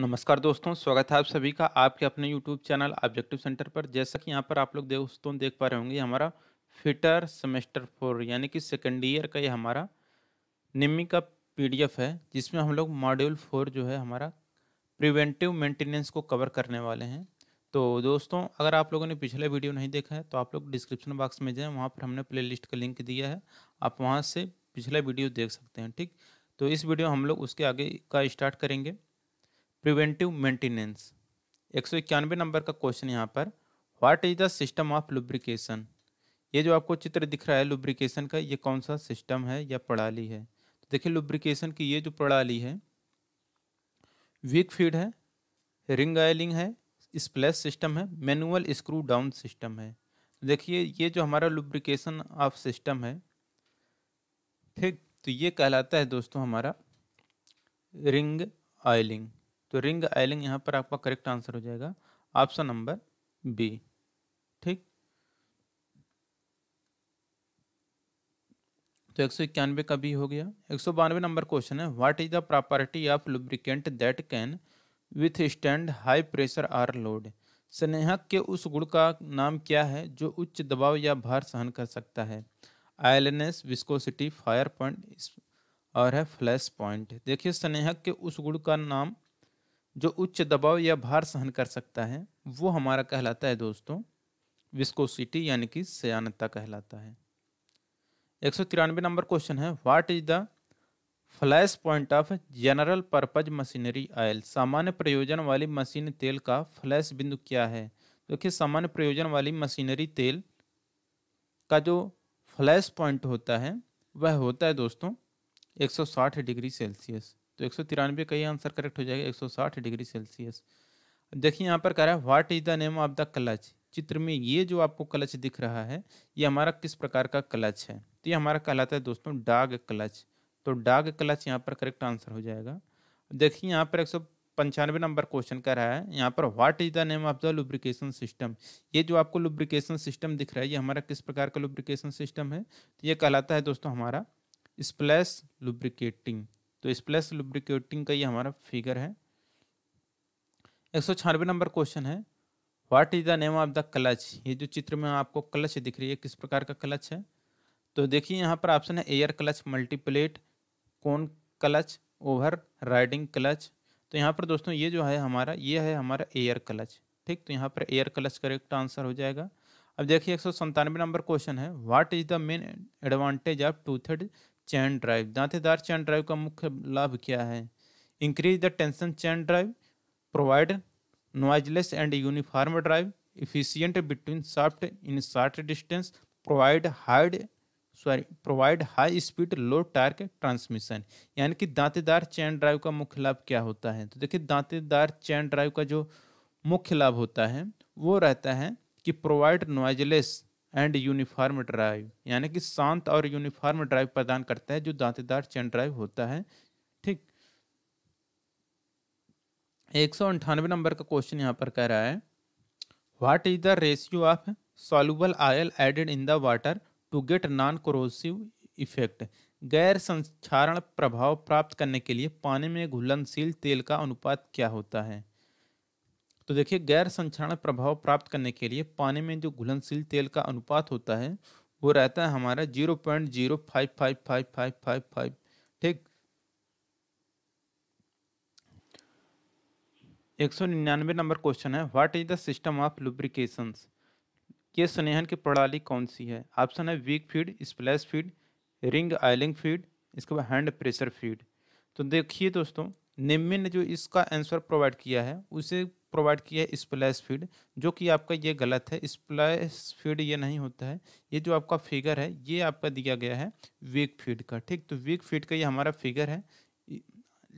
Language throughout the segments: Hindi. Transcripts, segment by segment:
नमस्कार दोस्तों स्वागत है आप सभी का आपके अपने यूट्यूब चैनल ऑब्जेक्टिव सेंटर पर जैसा कि यहाँ पर आप लोग दोस्तों देख पा रहे होंगे हमारा फिटर सेमेस्टर फोर यानी कि सेकेंड ईयर का ये हमारा निम्मी का पीडीएफ है जिसमें हम लोग मॉड्यूल फोर जो है हमारा प्रिवेंटिव मेंटेनेंस को कवर करने वाले हैं तो दोस्तों अगर आप लोगों ने पिछले वीडियो नहीं देखा है तो आप लोग डिस्क्रिप्शन बॉक्स में जाएँ वहाँ पर हमने प्ले का लिंक दिया है आप वहाँ से पिछला वीडियो देख सकते हैं ठीक तो इस वीडियो हम लोग उसके आगे का स्टार्ट करेंगे प्रिवेंटिव मेंटेनेंस एक सौ इक्यानवे नंबर का क्वेश्चन यहाँ पर what is the system of lubrication ये जो आपको चित्र दिख रहा है लुब्रिकेशन का ये कौन सा सिस्टम है या प्रणाली है तो देखिए लुब्रिकेशन की ये जो प्रणाली है वीक फीड है रिंग आयलिंग है स्प्लेस सिस्टम है मैनुअल स्क्रू डाउन सिस्टम है देखिए ये जो हमारा लुब्रिकेशन ऑफ सिस्टम है ठीक तो ये कहलाता है दोस्तों हमारा रिंग आयलिंग तो रिंग आइलिंग यहाँ पर आपका करेक्ट आंसर हो जाएगा ऑप्शन नंबर बी ठीक तो एक सौ इक्यानवे का बी हो गया एक सौ बानवे नंबर क्वेश्चन है what is the property of lubricant that can withstand high pressure or load स्नेहक के उस गुण का नाम क्या है जो उच्च दबाव या भार सहन कर सकता है आयलनेस विस्कोसिटी फायर पॉइंट और है फ्लैश पॉइंट देखिए स्नेहक के उस गुण का नाम जो उच्च दबाव या भार सहन कर सकता है वो हमारा कहलाता है दोस्तों विस्कोसिटी यानी कि सयानता कहलाता है एक सौ तिरानवे नंबर क्वेश्चन है what is the flash point of general purpose machinery oil सामान्य प्रयोजन वाली मशीन तेल का फ्लैश बिंदु क्या है तो देखिए तो सामान्य प्रयोजन वाली मशीनरी तेल का जो फ्लैश पॉइंट होता है वह होता है दोस्तों 160 डिग्री सेल्सियस तो एक सौ तिरानवे का ये आंसर करेक्ट हो जाएगा एक सौ साठ डिग्री सेल्सियस देखिए यहाँ पर कह रहा है what is the name of the clutch चित्र में ये जो आपको क्लच दिख रहा है ये हमारा किस प्रकार का क्लच है तो ये हमारा कहलाता है दोस्तों डाग क्लच तो डाग क्लच यहाँ पर करेक्ट आंसर हो जाएगा देखिए यहाँ पर एक सौ पंचानवे नंबर क्वेश्चन कह रहा है यहाँ पर what is the name of the lubrication system ये जो आपको लुब्रिकेशन सिस्टम दिख रहा है ये हमारा किस प्रकार का लुब्रिकेशन सिस्टम है तो ये कहलाता है दोस्तों हमारा स्प्लैश लुब्रिकेटिंग तो स्प्लेस लुब्रिकेटिंग का ये हमारा फिगर है एक सौ छियानवे नंबर क्वेश्चन है what is the name of the clutch ये जो चित्र में आपको क्लच दिख रही है किस प्रकार का क्लच है तो देखिए यहाँ पर ऑप्शन है air clutch multiplate cone clutch overriding clutch तो यहाँ पर दोस्तों ये जो है हमारा ये है हमारा एयर क्लच ठीक तो यहाँ पर एयर क्लच करेक्ट आंसर हो जाएगा अब देखिए एक नंबर क्वेश्चन है what is the main advantage of टू थर्ड चैन ड्राइव दांतेदार चैन ड्राइव का मुख्य लाभ क्या है increase the tension chain drive provide noiseless and uniform drive efficient between shaft in short distance provide hide sorry provide high speed low torque transmission यानी कि दांतेदार चैन ड्राइव का मुख्य लाभ क्या होता है तो देखिए दांतेदार चैन ड्राइव का जो मुख्य लाभ होता है वो रहता है कि provide noiseless and uniform drive यानी कि शांत और यूनिफॉर्म ड्राइव प्रदान करता है जो दांतेदार चैन ड्राइव होता है ठीक एक सौ अंठानवे नंबर का क्वेश्चन यहाँ पर कह रहा है what is the ratio of soluble oil added in the water to get non corrosive effect गैर संक्षारण प्रभाव प्राप्त करने के लिए पानी में घुलनशील तेल का अनुपात क्या होता है तो देखिए गैर संक्षारण प्रभाव प्राप्त करने के लिए पानी में जो घुलनशील तेल का अनुपात होता है वो रहता है हमारा zero point zero five five five five five five ठीक एक सौ निन्यानवे नंबर क्वेश्चन है what is the system of lubrication के स्नेहन की प्रणाली कौन सी है ऑप्शन है wick feed splash feed ring oiling feed इसके बाद हैंड प्रेशर फीड तो देखिए दोस्तों निम्न ने जो इसका आंसर प्रोवाइड किया है उसे प्रोवाइड किया है स्प्लैश फीड जो कि आपका ये गलत है स्प्लैश फीड ये नहीं होता है ये जो आपका फिगर है ये आपका दिया गया है वीक फीड का ठीक तो वीक फीड का ये हमारा फिगर है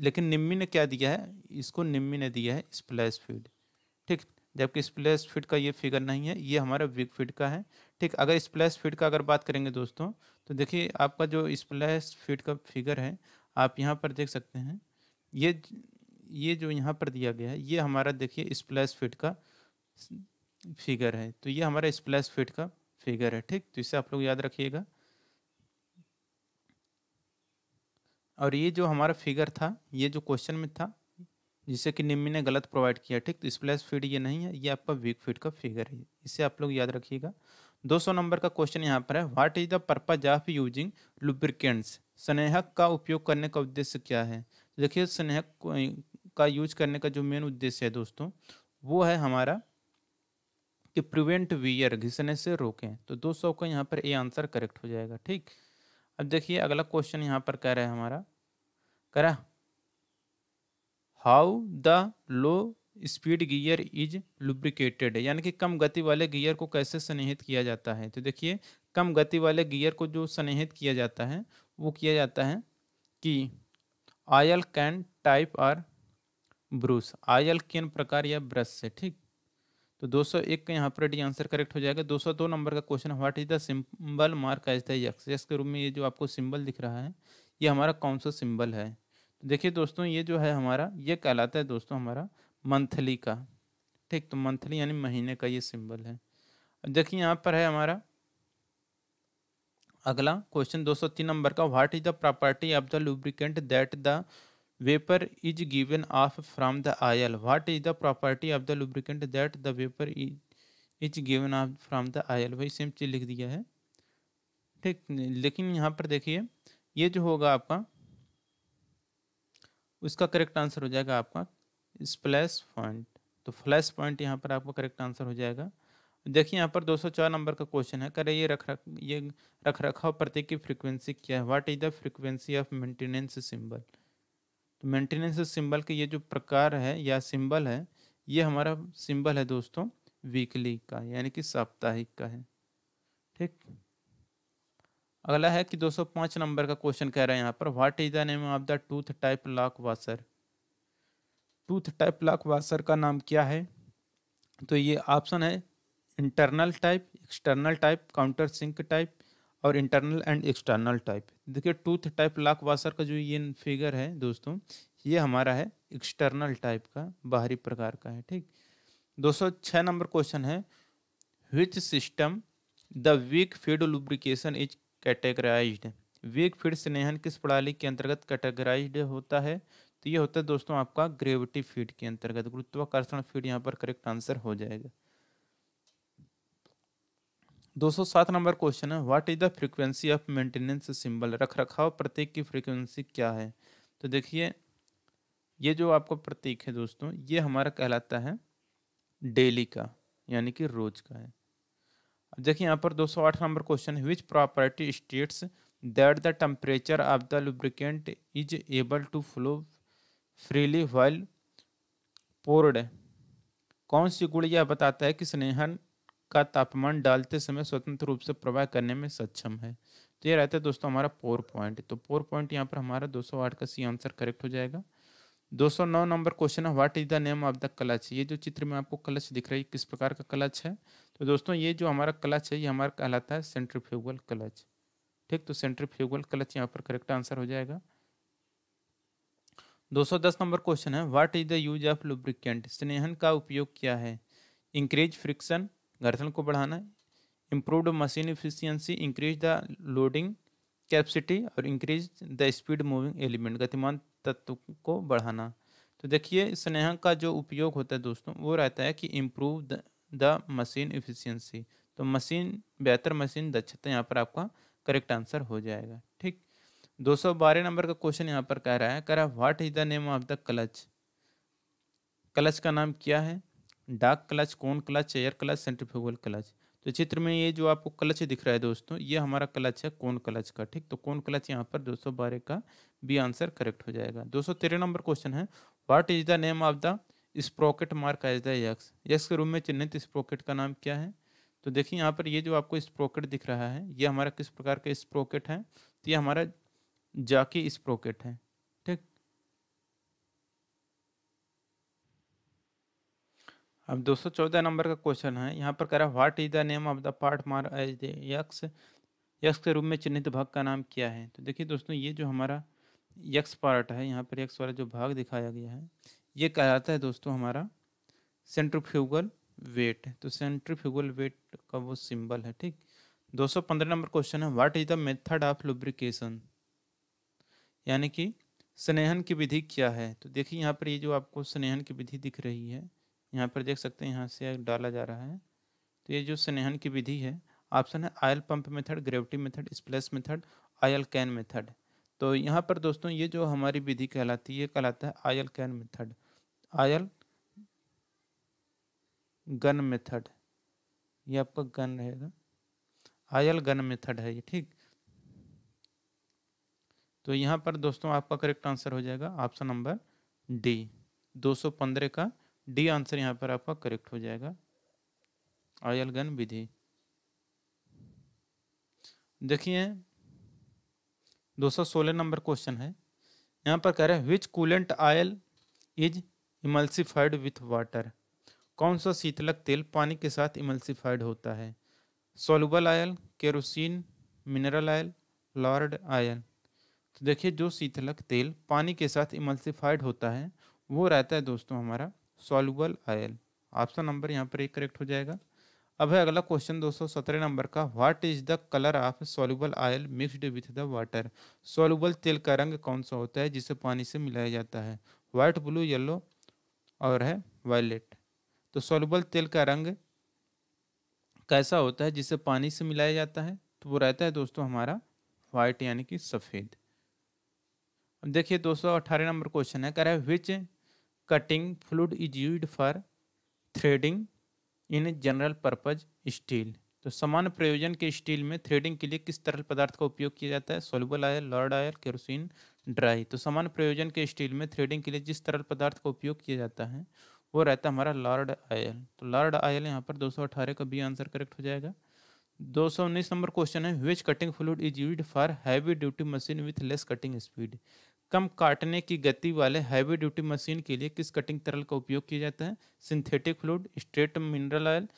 लेकिन निम्मी ने क्या दिया है इसको निम्मी ने दिया है स्प्लैश फीड ठीक जबकि स्प्लैश फीड का ये फिगर नहीं है ये हमारा वीक फीड का है ठीक अगर स्प्लैश फीड का अगर बात करेंगे दोस्तों तो देखिए आपका जो स्प्लैश फीड का फिगर है आप यहाँ पर देख सकते हैं ये ये जो यहाँ पर दिया गया है ये हमारा देखिए स्प्लैश फिट का फिगर है तो ये हमारा स्प्लैश फिट का फिगर है ठीक तो इसे आप लोग याद रखिएगा और ये जो हमारा फिगर था ये जो क्वेश्चन में था जिसे कि निम्मी ने गलत प्रोवाइड किया ठीक तो स्प्लैश फिट ये नहीं है ये आपका वीक फिट का फिगर है इसे आप लोग याद रखिएगा 200 नंबर का क्वेश्चन यहाँ पर है what is the purpose of using lubricants स्नेहक का उपयोग करने का उद्देश्य क्या है देखिए स्नेहक का यूज करने का जो मेन उद्देश्य है दोस्तों वो है हमारा कि प्रिवेंट वियर घिसने से रोकें तो दो सौ का यहाँ पर ए आंसर करेक्ट हो जाएगा ठीक अब देखिए अगला क्वेश्चन यहाँ पर कह रहा है हमारा कह रहा how the low speed gear is lubricated यानी कि कम गति वाले गियर को कैसे स्नेहित किया जाता है तो देखिए कम गति वाले गियर को जो स्नेहित किया जाता है वो किया जाता है कि आयल कैन टाइप और ब्रूश आयल किन प्रकार या ब्रश से ठीक तो 201 का यहाँ पर डी आंसर करेक्ट हो जाएगा 202 नंबर का question what is the symbol mark as the X X के रूप में ये जो आपको सिंबल दिख रहा है ये हमारा कौन सा सिंबल है तो देखिए दोस्तों ये जो है हमारा ये कहलाता है दोस्तों हमारा मंथली का ठीक तो मंथली यानी महीने का ये सिंबल है देखिए यहाँ पर है हमारा अगला क्वेश्चन 203 नंबर का what is the property of the lubricant that the vapour is given off from the oil what is the property of the lubricant that the vapour is given off from the oil वही सेम चीज़ लिख दिया है ठीक लेकिन यहाँ पर देखिए ये जो होगा आपका उसका करेक्ट आंसर हो जाएगा आपका स्प्लैश पॉइंट तो फ्लैश पॉइंट यहाँ पर आपका करेक्ट आंसर हो जाएगा देखिए यहाँ पर 204 नंबर का क्वेश्चन है करें ये रख रख ये रख रखाव प्रतीक की फ्रीक्वेंसी क्या है what is the frequency of maintenance symbol तो मेंटेनेंस सिंबल के ये जो प्रकार है या सिंबल है ये हमारा सिंबल है दोस्तों वीकली का यानी कि साप्ताहिक का है ठीक अगला है कि 205 नंबर का क्वेश्चन कह रहा है यहाँ पर what is the name of the tooth type lock washer tooth type lock washer का नाम क्या है तो ये ऑप्शन है internal type external type countersink type और इंटरनल एंड एक्सटर्नल टाइप देखिए टूथ टाइप लाख वाशर का जो ये फिगर है दोस्तों ये हमारा है एक्सटर्नल टाइप का बाहरी प्रकार का है ठीक 206 नंबर क्वेश्चन है which system the wick feed lubrication is categorise wick feed स्नेहन किस प्रणाली के अंतर्गत कैटेगराइज होता है तो ये होता है दोस्तों आपका ग्रेविटी फीड के अंतर्गत गुरुत्वाकर्षण फीड यहाँ पर करेक्ट आंसर हो जाएगा 207 नंबर क्वेश्चन है what is the frequency of maintenance symbol रख रखाव प्रतीक की फ्रीक्वेंसी क्या है तो देखिए ये जो आपको प्रतीक है दोस्तों ये हमारा कहलाता है डेली का यानी कि रोज का है देखिए यहाँ पर 208 नंबर क्वेश्चन है which property states that the temperature of the lubricant is able to flow freely while poured कौन सी गुड़ यह बताता है कि स्नेहन का तापमान डालते समय स्वतंत्र रूप से प्रवाह करने में सक्षम है तो ये रहता है दोस्तों हमारा पोर पॉइंट तो पोर पॉइंट यहाँ पर हमारा 208 का सी आंसर करेक्ट हो जाएगा 209 नंबर क्वेश्चन है what is the name of the clutch ये जो चित्र में आपको क्लच दिख रही है किस प्रकार का क्लच है तो दोस्तों ये जो हमारा क्लच है ये हमारा कहलाता है सेंट्रीफ्यूगल क्लच ठीक तो सेंट्रीफ्यूगल क्लच यहाँ पर करेक्ट आंसर हो जाएगा 210 नंबर क्वेश्चन है what is the use of lubricant स्नेहन का उपयोग क्या है इंक्रीज फ्रिक्शन घर्षण को बढ़ाना है improved machine efficiency increase the loading capacity और increase the speed moving element गतिमान तत्व को बढ़ाना तो देखिए स्नेहा का जो उपयोग होता है दोस्तों वो रहता है कि improve the, the machine efficiency तो मशीन बेहतर मशीन दक्षता यहाँ पर आपका करेक्ट आंसर हो जाएगा ठीक दो सौ बारह नंबर का क्वेश्चन यहाँ पर कह रहा है कह रहा है what is the name of the clutch clutch का नाम क्या है dog clutch cone clutch air clutch centrifugal clutch तो चित्र में ये जो आपको क्लच दिख रहा है दोस्तों ये हमारा क्लच है कौन क्लच का ठीक तो कौन क्लच यहाँ पर दो का बी आंसर करेक्ट हो जाएगा दो नंबर क्वेश्चन है what is the name of the sprocket mark as the X X के रूप में चिन्हित स्प्रोकेट का नाम क्या है तो देखिए यहाँ पर ये जो आपको स्प्रोकेट दिख रहा है ये हमारा किस प्रकार का स्प्रोकेट है तो ये हमारा जाकी स्प्रोकेट है अब 214 नंबर का क्वेश्चन है यहाँ पर कह रहा है what is the name of the part mark as the X के रूप में चिन्हित भाग का नाम क्या है तो देखिए दोस्तों ये जो हमारा यक्स पार्ट है यहाँ पर यक्स वाला जो भाग दिखाया गया है ये कहलाता है दोस्तों हमारा सेंट्रोफ्यूगल वेट तो सेंट्रोफ्यूगल वेट का वो सिंबल है ठीक 215 नंबर क्वेश्चन है what is the method of lubrication यानी कि स्नेहन की विधि क्या है तो देखिए यहाँ पर ये जो आपको स्नेहन की विधि दिख रही है यहाँ पर देख सकते हैं यहाँ से डाला जा रहा है तो ये जो स्नेहन की विधि है ऑप्शन है oil pump method gravity method splash method oil can method तो यहाँ पर दोस्तों ये जो हमारी विधि कहलाती है ये कहलाता है oil can method oil gun method ये आपका गन रहेगा आयल गन मेथड है ये ठीक तो यहाँ पर दोस्तों आपका करेक्ट आंसर हो जाएगा ऑप्शन नंबर डी 215 का डी आंसर यहाँ पर आपका करेक्ट हो जाएगा आयलगन विधि देखिए दो सौ सोलह नंबर क्वेश्चन है यहाँ पर कह रहे हैं which coolant oil is emulsified with water कौन सा शीतलक तेल पानी के साथ इमल्सिफाइड होता है soluble oil kerosene mineral oil lard oil तो देखिए जो शीतलक तेल पानी के साथ इमल्सिफाइड होता है वो रहता है दोस्तों हमारा सॉल्युबल आयल ऑप्शन नंबर यहाँ पर एक करेक्ट हो जाएगा अब है अगला क्वेश्चन 217 नंबर का what is the colour of soluble oil mixed with the water soluble तेल का रंग कौन सा होता है जिसे पानी से मिलाया जाता है व्हाइट ब्लू येलो और है वायलेट तो सॉल्युबल तेल का रंग कैसा होता है जिसे पानी से मिलाया जाता है तो वो रहता है दोस्तों हमारा व्हाइट यानी कि सफ़ेद अब देखिए दो सौ अठारह नंबर क्वेश्चन है कह रहा है विच cutting fluid is used for threading in general purpose steel तो सामान्य प्रयोजन के स्टील में थ्रेडिंग के लिए किस तरल पदार्थ का उपयोग किया जाता है soluble oil lard oil kerosene dry तो सामान्य प्रयोजन के स्टील में थ्रेडिंग के लिए जिस तरल पदार्थ का उपयोग किया जाता है वो रहता है हमारा लॉर्ड आयल तो लॉर्ड आयल यहाँ पर दो का बी आंसर करेक्ट हो जाएगा दो सौ उन्नीस नंबर क्वेश्चन है which cutting fluid is use for heavy duty machine with less cutting speed कम काटने की गति वाले हैवी ड्यूटी मशीन के लिए किस कटिंग तरल का उपयोग किया जाता है synthetic fluid straight mineral oil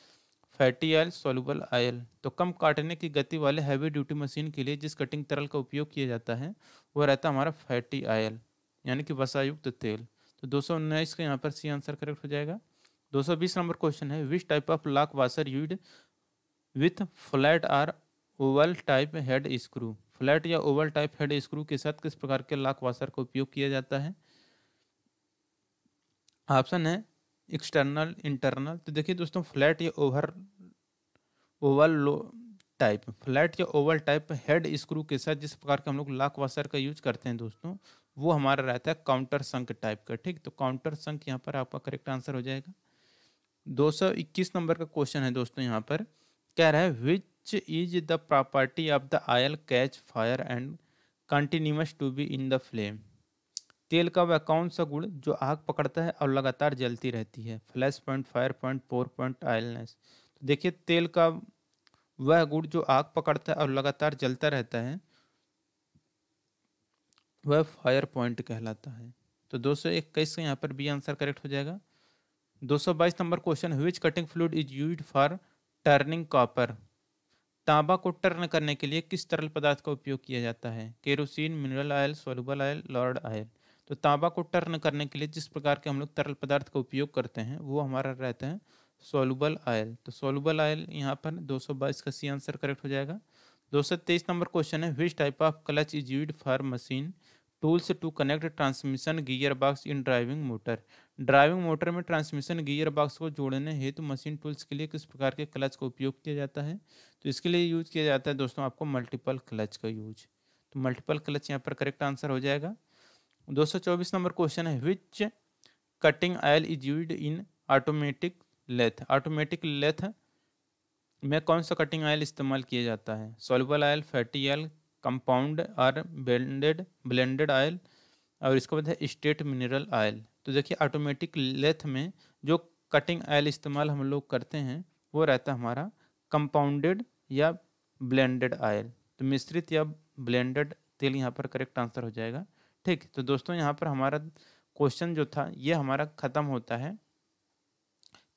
fatty oil soluble oil तो कम काटने की गति वाले हैवी ड्यूटी मशीन के लिए जिस कटिंग तरल का उपयोग किया जाता है वह रहता है हमारा फैटी ऑयल यानी कि वसायुक्त तेल तो दो सौ का यहाँ पर सी आंसर करेक्ट हो जाएगा दो सौ बीस नंबर क्वेश्चन है which type of lock washer used with flat or oval type head screw flat या ओवल टाइप हेड स्क्रू के साथ किस प्रकार के लाक वाशर का उपयोग किया जाता है ऑप्शन है एक्सटर्नल इंटरनल तो देखिए दोस्तों फ्लैट या over oval low type flat या ओवल टाइप हेड स्क्रू के साथ जिस प्रकार के हम लोग लाक वाशर का यूज करते हैं दोस्तों वो हमारा रहता है काउंटर संक टाइप का ठीक तो काउंटर संक यहाँ पर आपका करेक्ट आंसर हो जाएगा 221 नंबर का क्वेश्चन है दोस्तों यहाँ पर कह रहा है विच is the property of the oil catch fire and continuous to be in the flame तेल का वह कौन सा गुण जो आग पकड़ता है और लगातार जलती रहती है flash point fire point pour point oiliness तो देखिए तेल का वह गुण जो आग पकड़ता है और लगातार जलता रहता है वह फायर पॉइंट कहलाता है तो दो सौ इक्कीस का यहाँ पर बी आंसर करेक्ट हो जाएगा दो सौ बाईस नंबर क्वेश्चन हुई cutting fluid is use for turning copper तांबा को टर्न करने के लिए किस तरल पदार्थ का उपयोग किया जाता है kerosene mineral oil soluble oil lard oil तो तांबा को टर्न करने के लिए जिस प्रकार के हम लोग तरल पदार्थ का उपयोग करते हैं वो हमारा रहता है सोलबल ऑयल तो सोलबल ऑयल यहाँ पर दो का सी आंसर करेक्ट हो जाएगा दो नंबर क्वेश्चन है which type of clutch is used for machine tools to connect transmission gear box in driving motor driving motor में ट्रांसमिशन गियर बॉक्स को जोड़ने हेतु मशीन टूल्स के लिए किस प्रकार के क्लच का उपयोग किया जाता है तो इसके लिए यूज किया जाता है दोस्तों आपको मल्टीपल क्लच का यूज तो मल्टीपल क्लच यहाँ पर करेक्ट आंसर हो जाएगा दो नंबर क्वेश्चन है which cutting oil is use in automatic lathe automatic lathe में कौन सा कटिंग ऑयल इस्तेमाल किया जाता है soluble oil fatty oil compound और ब्लेंडेड ब्लेंडेड ऑयल और इसके बाद है स्टेट मिनरल ऑयल तो देखिए ऑटोमेटिक लेथ में जो कटिंग आयल इस्तेमाल हम लोग करते हैं वो रहता है हमारा कंपाउंडेड या ब्लेंडेड ऑयल तो मिश्रित या ब्लेंडेड तेल यहाँ पर करेक्ट आंसर हो जाएगा ठीक तो दोस्तों यहाँ पर हमारा क्वेश्चन जो था ये हमारा ख़त्म होता है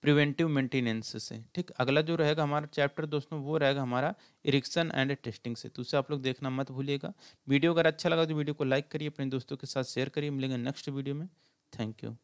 प्रिवेंटिव मेंटेनेंस से ठीक अगला जो रहेगा हमारा चैप्टर दोस्तों वो रहेगा हमारा इरिक्शन एंड टेस्टिंग से तो उसे आप लोग देखना मत भूलिएगा वीडियो अगर अच्छा लगा तो वीडियो को लाइक करिए अपने दोस्तों के साथ शेयर करिए मिलेंगे नेक्स्ट वीडियो में Thank you.